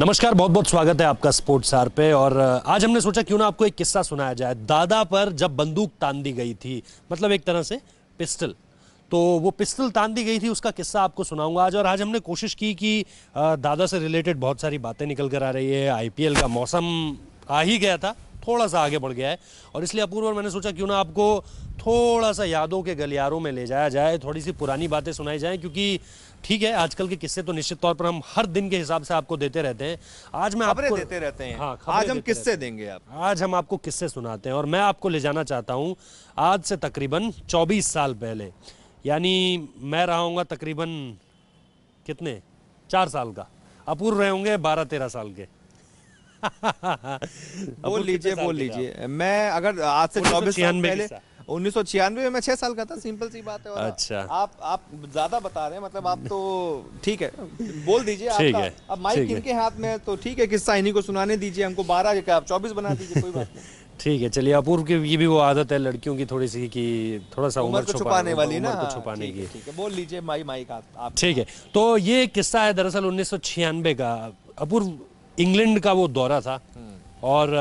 नमस्कार बहुत बहुत स्वागत है आपका स्पोर्ट्स आर पे और आज हमने सोचा क्यों ना आपको एक किस्सा सुनाया जाए दादा पर जब बंदूक तान दी गई थी मतलब एक तरह से पिस्टल तो वो पिस्टल तान दी गई थी उसका किस्सा आपको सुनाऊंगा आज और आज हमने कोशिश की कि दादा से रिलेटेड बहुत सारी बातें निकल कर आ रही है आई का मौसम आ ही गया था थोड़ा सा आगे बढ़ गया है और इसलिए अपूर्व मैंने सोचा क्यों ना आपको थोड़ा सा यादों के गलियारों में ले जाया जाए थोड़ी सी पुरानी बातें सुनाई जाएँ क्योंकि ठीक है आजकल के किस्से तो निश्चित तौर पर हम हर दिन के हिसाब से आपको देते रहते हैं आज मैं आपको देते रहते हैं हाँ, आज हम किस्से देंगे आप आज हम आपको किस्से सुनाते हैं और मैं आपको ले जाना चाहता हूँ आज से तकरीबन 24 साल पहले यानी मैं रहा हूँ तकरीबन कितने चार साल का अपूर्व रहे होंगे बारह तेरह साल के बोल लीजिए बोल लीजिए मैं अगर आज से तो चौबीस साल पहले उन्नीस में छह साल का था सिंपल सी बात है और अच्छा आप आप ज्यादा बता रहे हैं मतलब आप तो ठीक है बोल दीजिए ठीक है अब माइक इनके हाथ में तो ठीक है किस्सा इन्हीं को सुनाने दीजिए हमको बारह आप चौबीस बना दीजिए कोई बात नहीं ठीक है चलिए अपूर्व की ये भी वो आदत है लड़कियों की थोड़ी सी कि थोड़ा सा उम्र छुपाने वाली ना छुपाने की ठीक है बोल लीजिए माई माई का आप ठीक है तो ये किस्सा है दरअसल उन्नीस का अपूर्व इंग्लैंड का वो दौरा था हम्म। और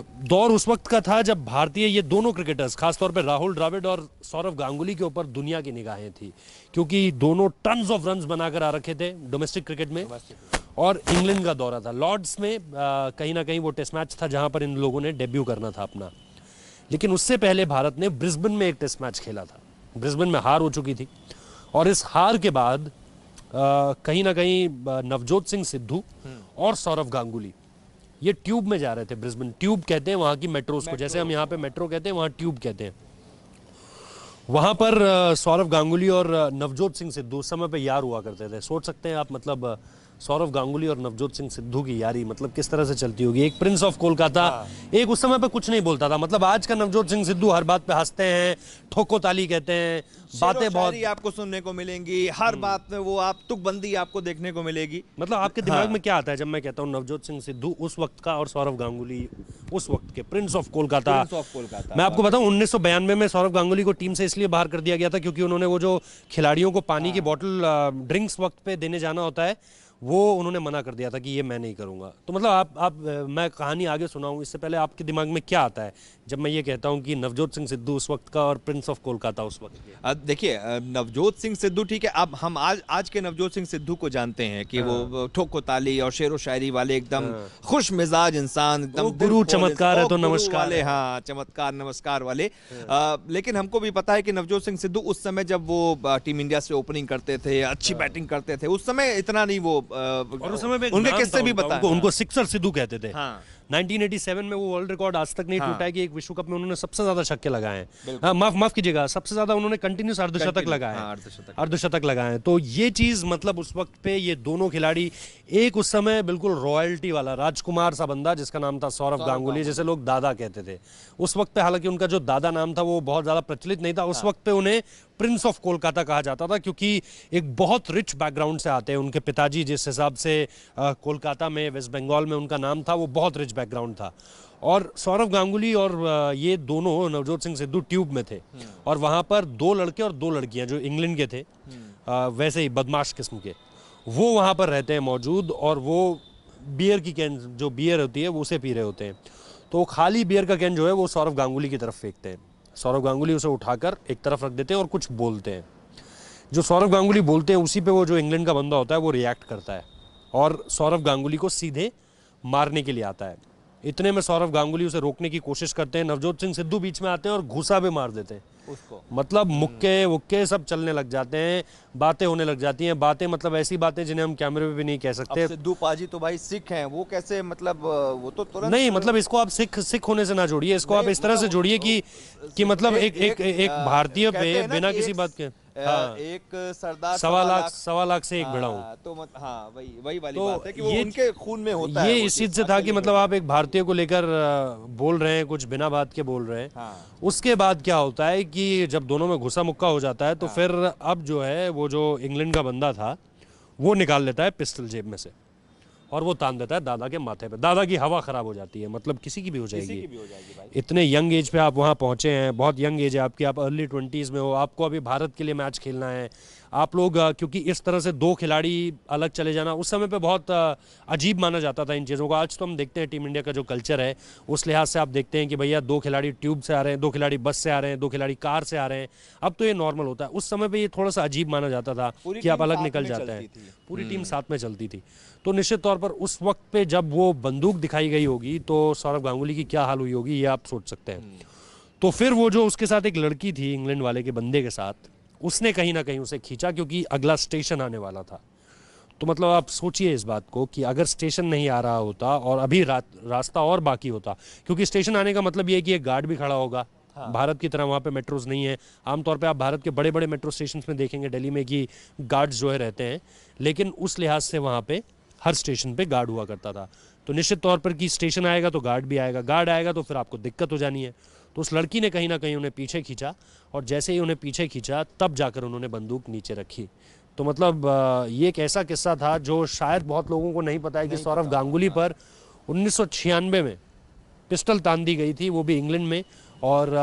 दौर उस वक्त का था जब भारतीय ये दोनों क्रिकेटर्स खासतौर पर राहुल द्राविड और सौरभ गांगुली के ऊपर दुनिया की निगाहें थी क्योंकि दोनों टन्स ऑफ रन बनाकर आ रखे थे डोमेस्टिक क्रिकेट में और इंग्लैंड का दौरा था लॉर्ड्स में कहीं ना कहीं वो टेस्ट मैच था जहां पर इन लोगों ने डेब्यू करना था अपना लेकिन उससे पहले भारत ने ब्रिस्बेन में एक टेस्ट मैच खेला था ब्रिस्बेन में हार हो चुकी थी और इस हार के बाद कहीं ना कहीं नवजोत सिंह सिद्धू हम्म। और सौरभ गांगुली ये ट्यूब में जा रहे थे ब्रिस्बेन ट्यूब कहते हैं वहाँ की मेट्रोस को जैसे हम यहाँ पे मेट्रो कहते हैं वहाँ ट्यूब कहते हैं वहाँ पर सौरभ गांगुली और नवजोत सिंह सिद्धू समय पे यार हुआ करते थे सोच सकते हैं आप मतलब सौरभ गांगुली और नवजोत सिंह सिद्धू की यारी मतलब किस तरह से चलती होगी एक प्रिंस ऑफ कोलकाता एक उस समय पे कुछ नहीं बोलता था मतलब आज का नवजोत सिंह सिद्धू हर बात पे हंसते हैं ठोको ताली कहते हैं बातें बहुत आपको सुनने को मिलेंगी हर हम्म। बात में वो आप तुकबंदी आपको देखने को मिलेगी मतलब आपके दिमाग हाँ। में क्या आता है जब मैं कहता हूँ नवजोत सिंह सिद्धू उस वक्त का और सौरभ गांगुली उस वक्त के प्रिंस ऑफ कोलकाता मैं आपको हाँ। बताऊँ उन्नीस में सौरभ गांगुली को टीम से इसलिए बाहर कर दिया गया था क्योंकि उन्होंने वो जो खिलाड़ियों को पानी हाँ। की बॉटल ड्रिंक्स वक्त पे देने जाना होता है वो उन्होंने मना कर दिया था कि ये मैं नहीं करूँगा तो मतलब आप आप मैं कहानी आगे सुनाऊँ इससे पहले आपके दिमाग में क्या आता है जब मैं ये कहता हूँ कि नवजोत सिंह सिद्धू उस वक्त का और प्रिंस ऑफ कोलकाता उस वक्त देखिए नवजोत सिंह सिद्धू ठीक है अब हम आज आज के नवजोत सिंह सिद्धू को जानते हैं कि वो हाँ। ठोको ताली और शेर व शायरी वाले एकदम हाँ। खुश मिजाज इंसान एकदम गुरु चमत्कार है तो नमस्कार वाले हाँ चमत्कार नमस्कार वाले हाँ। लेकिन हमको भी पता है कि नवजोत सिंह सिद्धू उस समय जब वो टीम इंडिया से ओपनिंग करते थे अच्छी बैटिंग करते थे उस समय इतना नहीं वो और उस समय उनके किस्से भी बताया उनको सिक्सर सिद्धू कहते थे हाँ। 1987 में वो वर्ल्ड रिकॉर्ड आज तक नहीं हाँ। टूटा हाँ। है कि एक विश्व कप में उन्होंने सबसे ज्यादा छक्के लगाए हैं हाँ, माफ माफ कीजिएगा सबसे ज्यादा उन्होंने कंटिन्यूस अर्धशतक लगाए हैं हाँ, अर्धशतक लगाए हैं तो ये चीज मतलब उस वक्त पे ये दोनों खिलाड़ी एक उस समय बिल्कुल रॉयल्टी वाला राजकुमार सा बंदा जिसका नाम था सौरभ गांगुली जिसे लोग दादा कहते थे उस वक्त पे हालांकि उनका जो दादा नाम था वो बहुत ज्यादा प्रचलित नहीं था उस हाँ। वक्त पे उन्हें प्रिंस ऑफ कोलकाता कहा जाता था क्योंकि एक बहुत रिच बैकग्राउंड से आते हैं उनके पिताजी जिस हिसाब से कोलकाता में वेस्ट बंगाल में उनका नाम था वो बहुत रिच बैकग्राउंड था और सौरभ गांगुली और ये दोनों नवजोत सिंह सिद्धू ट्यूब में थे हम्म। और वहाँ पर दो लड़के और दो लड़कियाँ जो इंग्लैंड के थे हम्म। वैसे ही बदमाश किस्म के वो वहाँ पर रहते हैं मौजूद और वो बियर की कैन जो बियर होती है वो उसे पी रहे होते हैं तो खाली बियर का कैन जो है वो सौरभ गांगुली की तरफ फेंकते हैं सौरभ गांगुली उसे उठाकर एक तरफ रख देते हैं और कुछ बोलते हैं जो सौरभ गांगुली बोलते हैं उसी पे वो जो इंग्लैंड का बंदा होता है वो रिएक्ट करता है और सौरभ गांगुली को सीधे मारने के लिए आता है इतने में सौरभ गांगुली उसे रोकने की कोशिश करते हैं नवजोत सिंह सिद्धू बीच में आते हैं और घुसा भी मार देते हैं मतलब मुक्के वुक्के सब चलने लग जाते हैं बातें होने लग जाती हैं बातें मतलब ऐसी बातें जिन्हें हम कैमरे पे भी नहीं कह सकते सिद्धू पाजी तो भाई सिख हैं वो कैसे मतलब वो तो तुरंत नहीं मतलब इसको आप सिख सिख होने से ना जोड़िए इसको आप इस तरह से मतलब जोड़िए कि कि मतलब एक एक एक भारतीय पे बिना किसी बात के हाँ। एक सरदार सवा लाख सवा लाख से एक भिड़ा हाँ, हूँ तो मत, हाँ वही वही वाली तो बात है कि वो ये, उनके खून में होता ये है ये इस चीज से था कि मतलब आप एक भारतीय को लेकर बोल रहे हैं कुछ बिना बात के बोल रहे हैं हाँ। उसके बाद क्या होता है कि जब दोनों में घुसा मुक्का हो जाता है तो हाँ। फिर अब जो है वो जो इंग्लैंड का बंदा था वो निकाल लेता है पिस्टल जेब में से और वो तान देता है दादा के माथे पे दादा की हवा ख़राब हो जाती है मतलब किसी की भी हो जाएगी, की भी हो जाएगी भाई। इतने यंग एज पे आप वहाँ पहुँचे हैं बहुत यंग एज है आपकी आप अर्ली ट्वेंटीज़ में हो आपको अभी भारत के लिए मैच खेलना है आप लोग क्योंकि इस तरह से दो खिलाड़ी अलग चले जाना उस समय पे बहुत अजीब माना जाता था इन चीज़ों को आज तो हम देखते हैं टीम इंडिया का जो कल्चर है उस लिहाज से आप देखते हैं कि भैया दो खिलाड़ी ट्यूब से आ रहे हैं दो खिलाड़ी बस से आ रहे हैं दो खिलाड़ी कार से आ रहे हैं अब तो ये नॉर्मल होता है उस समय पर ये थोड़ा सा अजीब माना जाता था कि आप अलग निकल जाते हैं पूरी टीम हम्म। साथ में चलती थी तो निश्चित तौर पर उस वक्त पे जब वो बंदूक दिखाई गई होगी तो सौरभ गांगुली की क्या हाल हुई होगी ये आप सोच सकते हैं हम्म। तो फिर वो जो उसके साथ एक लड़की थी इंग्लैंड वाले के बंदे के साथ उसने कहीं ना कहीं उसे खींचा क्योंकि अगला स्टेशन आने वाला था तो मतलब आप सोचिए इस बात को कि अगर स्टेशन नहीं आ रहा होता और अभी रात रास्ता और बाकी होता क्योंकि स्टेशन आने का मतलब ये है कि एक गार्ड भी खड़ा होगा हाँ। भारत की तरह वहाँ पे मेट्रोज नहीं है आमतौर पे आप भारत के बड़े बड़े मेट्रो स्टेशन में देखेंगे दिल्ली में कि गार्ड्स जो है रहते हैं लेकिन उस लिहाज से वहाँ पे हर स्टेशन पे गार्ड हुआ करता था तो निश्चित तौर पर कि स्टेशन आएगा तो गार्ड भी आएगा गार्ड आएगा तो फिर आपको दिक्कत हो जानी है तो उस लड़की ने कहीं ना कहीं उन्हें पीछे खींचा और जैसे ही उन्हें पीछे खींचा तब जाकर उन्होंने बंदूक नीचे रखी तो मतलब ये एक ऐसा किस्सा था जो शायद बहुत लोगों को नहीं पता है कि सौरभ गांगुली हाँ। पर उन्नीस में पिस्टल तान दी गई थी वो भी इंग्लैंड में और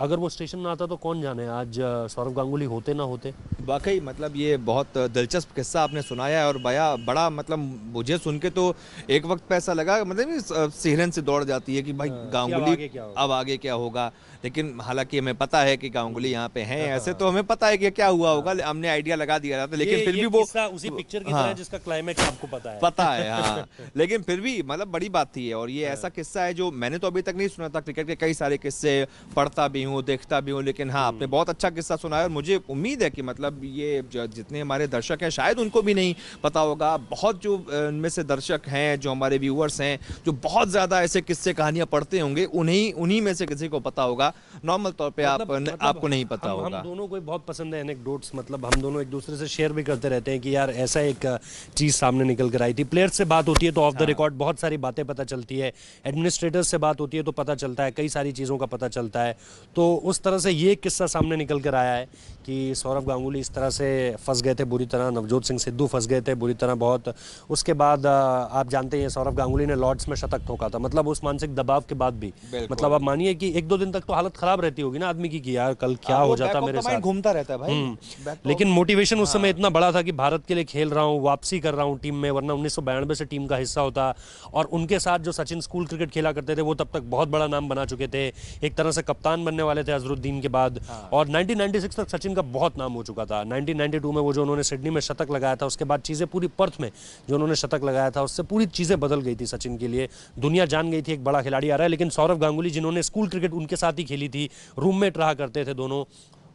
अगर वो स्टेशन ना आता तो कौन जाने आज सौरभ गांगुली होते ना होते वाकई मतलब ये बहुत दिलचस्प किस्सा आपने सुनाया है और बया बड़ा मतलब मुझे सुन के तो एक वक्त पैसा लगा मतलब सिहरन से दौड़ जाती है कि भाई हाँ, गांगुली अब आगे क्या होगा लेकिन हालांकि हमें पता है कि गांगुली यहाँ पे हैं हाँ, ऐसे हाँ। तो हमें पता है कि क्या हुआ होगा हमने आइडिया लगा दिया जाता लेकिन फिर भी वो उसी पिक्चर की जिसका क्लाइमेक्स आपको पता है पता है हाँ लेकिन फिर भी मतलब बड़ी बात थी और ये ऐसा किस्सा है जो मैंने तो अभी तक नहीं सुना था क्रिकेट के कई सारे किस्से पढ़ता भी भी हूँ देखता भी हूँ लेकिन हाँ आपने हम्म। बहुत अच्छा किस्सा सुनाया और मुझे उम्मीद है कि मतलब ये जितने हमारे दर्शक हैं शायद उनको भी नहीं पता होगा बहुत जो इनमें से दर्शक हैं जो हमारे व्यूअर्स हैं जो बहुत ज़्यादा ऐसे किस्से कहानियाँ पढ़ते होंगे उन्हीं उन्हीं में से किसी को पता होगा नॉर्मल तौर पर आप मतलब, मतलब आपको नहीं पता होगा हम दोनों को बहुत पसंद है एनेक्डोट्स मतलब हम दोनों एक दूसरे से शेयर भी करते रहते हैं कि यार ऐसा एक चीज़ सामने निकल कर आई थी प्लेयर से बात होती है तो ऑफ द रिकॉर्ड बहुत सारी बातें पता चलती है एडमिनिस्ट्रेटर से बात होती है तो पता चलता है कई सारी चीज़ों का पता चलता है तो उस तरह से ये किस्सा सामने निकल कर आया है कि सौरभ गांगुली इस तरह से फंस गए थे बुरी तरह नवजोत सिंह सिद्धू फंस गए थे बुरी तरह बहुत उसके बाद आप जानते हैं सौरभ गांगुली ने लॉर्ड्स में शतक ठोका था मतलब उस मानसिक दबाव के बाद भी मतलब आप मानिए कि एक दो दिन तक तो हालत खराब रहती होगी ना आदमी की कि यार कल क्या हाँ, हो जाता मेरे तो साथ घूमता रहता है हम्म। तो- लेकिन मोटिवेशन उस समय हाँ। इतना बड़ा था कि भारत के लिए खेल रहा हूँ वापसी कर रहा हूँ टीम में वरना उन्नीस से टीम का हिस्सा होता और उनके साथ जो सचिन स्कूल क्रिकेट खेला करते थे वो तब तक बहुत बड़ा नाम बना चुके थे एक तरह से कप्तान बनने करने वाले थे अजरुद्दीन के बाद हाँ। और 1996 तक सचिन का बहुत नाम हो चुका था 1992 में वो जो उन्होंने सिडनी में शतक लगाया था उसके बाद चीज़ें पूरी पर्थ में जो उन्होंने शतक लगाया था उससे पूरी चीज़ें बदल गई थी सचिन के लिए दुनिया जान गई थी एक बड़ा खिलाड़ी आ रहा है लेकिन सौरभ गांगुली जिन्होंने स्कूल क्रिकेट उनके साथ ही खेली थी रूममेट रहा करते थे दोनों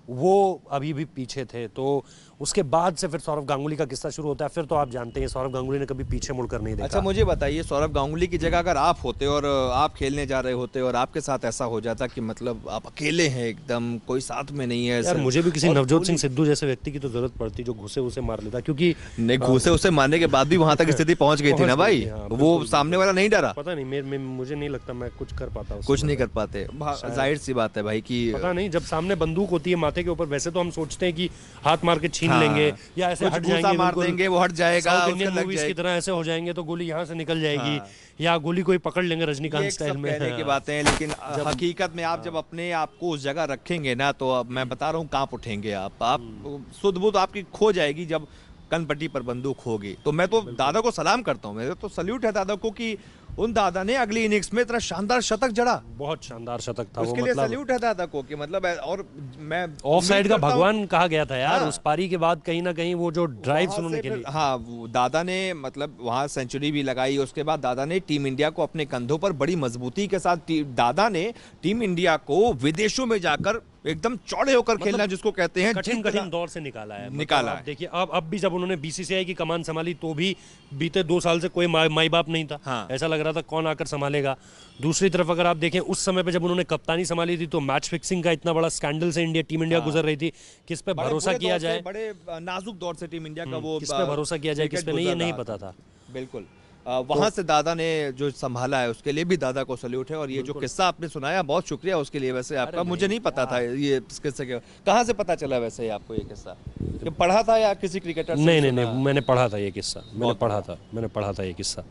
वो अभी भी पीछे थे तो उसके बाद से फिर सौरभ गांगुली का किस्सा शुरू होता है फिर तो आप जानते हैं सौरभ गांगुली ने कभी पीछे मुड़कर नहीं देखा अच्छा मुझे बताइए सौरभ गांगुली की जगह अगर आप होते और आप खेलने जा रहे होते और आपके साथ ऐसा हो जाता कि मतलब आप अकेले हैं एकदम कोई साथ में नहीं है यार मुझे भी किसी नवजोत सिंह सिद्धू जैसे व्यक्ति की तो जरूरत पड़ती जो घुसे उसे मार लेता क्योंकि नहीं घुसे उसे मारने के बाद भी वहां तक स्थिति पहुंच गई थी ना भाई हाँ, वो सामने वाला नहीं डरा पता नहीं मुझे नहीं लगता मैं कुछ कर पाता कुछ नहीं कर पाते जाहिर सी बात है भाई की पता नहीं जब सामने बंदूक होती है माथे के ऊपर वैसे तो हम सोचते हैं कि हाथ मार के छीन हाँ। लेंगे या ऐसे हट जाएंगे मार देंगे वो हट जाएगा इंडियन मूवीज की तरह ऐसे हो जाएंगे तो गोली यहाँ से निकल जाएगी हाँ। या गोली कोई पकड़ लेंगे रजनीकांत स्टाइल में कहने की हाँ। बातें लेकिन हकीकत में आप जब हाँ। अपने आप को उस जगह रखेंगे ना तो अब मैं हम्म। बता रहा हूँ कांप उठेंगे आप आप हम्म। सुधबुद आपकी खो जाएगी जब कनपट्टी पर बंदूक होगी तो मैं तो दादा को सलाम करता हूँ मेरे तो सल्यूट है दादा को कि उन दादा ने अगली इनिंग्स में इतना शानदार शतक जड़ा बहुत शानदार शतक था उसके लिए मतलब... सल्यूट है दादा को कि मतलब और मैं ऑफ साइड का भगवान कहा गया था यार हाँ। उस पारी के बाद कहीं ना कहीं वो जो ड्राइव उन्होंने के लिए हाँ दादा ने मतलब वहाँ सेंचुरी भी लगाई उसके बाद दादा ने टीम इंडिया को अपने कंधों पर बड़ी मजबूती के साथ दादा ने टीम इंडिया को विदेशों में जाकर एकदम चौड़े होकर मतलब खेलना जिसको कहते हैं कठिन कठिन दौर से निकाला है मतलब निकाला मतलब देखिए अब अब भी जब उन्होंने बीसीसीआई की कमान संभाली तो भी बीते दो साल से कोई माई बाप नहीं था हाँ। ऐसा लग रहा था कौन आकर संभालेगा दूसरी तरफ अगर आप देखें उस समय पर जब उन्होंने कप्तानी संभाली थी तो मैच फिक्सिंग का इतना बड़ा स्कैंडल से इंडिया टीम इंडिया हाँ। गुजर रही थी किस पे भरोसा किया जाए बड़े नाजुक दौर से टीम इंडिया का हम्म, वो किस पे भरोसा किया जाए किस पे नहीं पता था बिल्कुल तो वहाँ से दादा ने जो संभाला है उसके लिए भी दादा को सल्यूट है और ये जो किस्सा आपने सुनाया बहुत शुक्रिया उसके लिए वैसे आपका मुझे नहीं पता हाँ। था ये किस्से के कहाँ से पता चला वैसे आपको ये किस्सा ये पढ़ा था या किसी क्रिकेटर नहीं नहीं नहीं मैंने पढ़ा था ये किस्सा मैंने पढ़ा था मैंने पढ़ा था ये किस्सा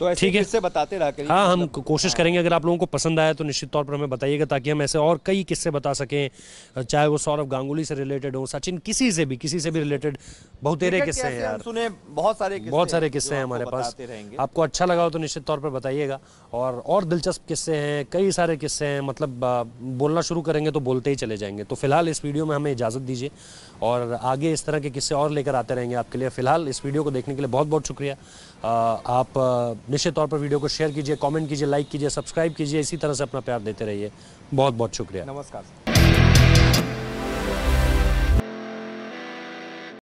तो ठीक है इससे बताते रहा हाँ हम मतलब कोशिश हाँ। करेंगे अगर आप लोगों को पसंद आया तो निश्चित तौर पर हमें बताइएगा ताकि हम ऐसे और कई किस्से बता सकें चाहे वो सौरभ गांगुली से रिलेटेड हो सचिन किसी से भी किसी से भी रिलेटेड बहुत तेरे किस्से हैं यार सुने बहुत सारे बहुत सारे किस्से हैं हमारे पास आपको अच्छा लगा हो तो निश्चित तौर पर बताइएगा और और दिलचस्प किस्से हैं कई सारे किस्से हैं मतलब बोलना शुरू करेंगे तो बोलते ही चले जाएंगे तो फिलहाल इस वीडियो में हमें इजाज़त दीजिए और आगे इस तरह के किस्से और लेकर आते रहेंगे आपके लिए फिलहाल इस वीडियो को देखने के लिए बहुत बहुत शुक्रिया आप निश्चित तौर पर वीडियो को शेयर कीजिए कमेंट कीजिए लाइक कीजिए सब्सक्राइब कीजिए इसी तरह से अपना प्यार देते रहिए बहुत बहुत शुक्रिया नमस्कार